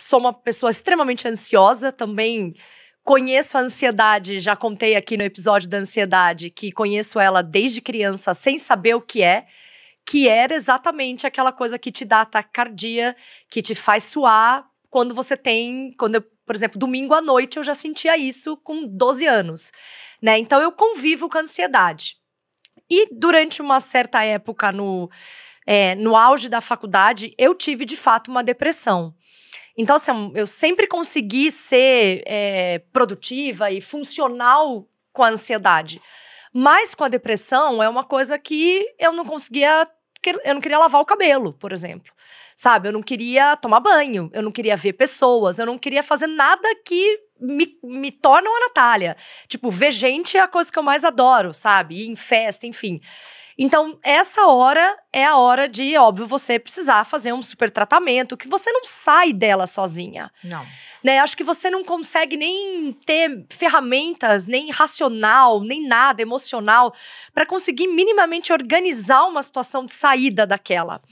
sou uma pessoa extremamente ansiosa, também conheço a ansiedade, já contei aqui no episódio da ansiedade que conheço ela desde criança sem saber o que é, que era exatamente aquela coisa que te dá taquicardia, que te faz suar quando você tem, quando eu, por exemplo, domingo à noite eu já sentia isso com 12 anos, né? Então eu convivo com a ansiedade. E durante uma certa época no é, no auge da faculdade, eu tive de fato uma depressão. Então, assim, eu sempre consegui ser é, produtiva e funcional com a ansiedade. Mas com a depressão é uma coisa que eu não conseguia. Eu não queria lavar o cabelo, por exemplo. Sabe? Eu não queria tomar banho, eu não queria ver pessoas, eu não queria fazer nada que me, me tornam a Natália. Tipo, ver gente é a coisa que eu mais adoro, sabe? Ir em festa, enfim. Então, essa hora é a hora de, óbvio, você precisar fazer um super tratamento, que você não sai dela sozinha. Não. Né? Acho que você não consegue nem ter ferramentas, nem racional, nem nada emocional, para conseguir minimamente organizar uma situação de saída daquela.